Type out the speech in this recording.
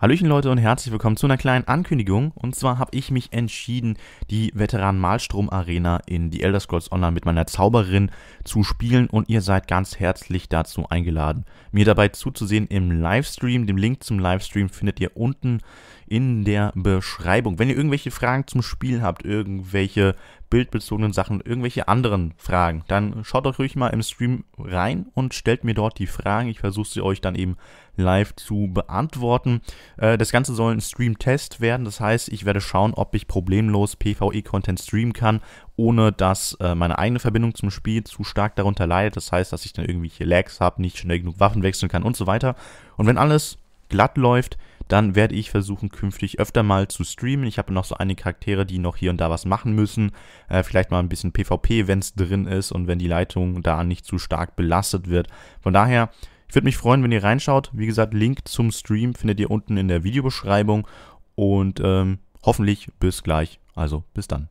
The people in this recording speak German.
Hallöchen Leute und herzlich willkommen zu einer kleinen Ankündigung. Und zwar habe ich mich entschieden, die Veteran Malstrom Arena in die Elder Scrolls Online mit meiner Zauberin zu spielen und ihr seid ganz herzlich dazu eingeladen, mir dabei zuzusehen im Livestream. Den Link zum Livestream findet ihr unten in der Beschreibung. Wenn ihr irgendwelche Fragen zum Spiel habt, irgendwelche bildbezogenen Sachen, irgendwelche anderen Fragen, dann schaut euch ruhig mal im Stream rein und stellt mir dort die Fragen. Ich versuche sie euch dann eben live zu beantworten. Äh, das Ganze soll ein Stream-Test werden. Das heißt, ich werde schauen, ob ich problemlos PvE-Content streamen kann, ohne dass äh, meine eigene Verbindung zum Spiel zu stark stark darunter leidet. Das heißt, dass ich dann irgendwelche Lags habe, nicht schnell genug Waffen wechseln kann und so weiter. Und wenn alles glatt läuft, dann werde ich versuchen, künftig öfter mal zu streamen. Ich habe noch so einige Charaktere, die noch hier und da was machen müssen. Äh, vielleicht mal ein bisschen PvP, wenn es drin ist und wenn die Leitung da nicht zu stark belastet wird. Von daher, ich würde mich freuen, wenn ihr reinschaut. Wie gesagt, Link zum Stream findet ihr unten in der Videobeschreibung. Und ähm, hoffentlich bis gleich. Also bis dann.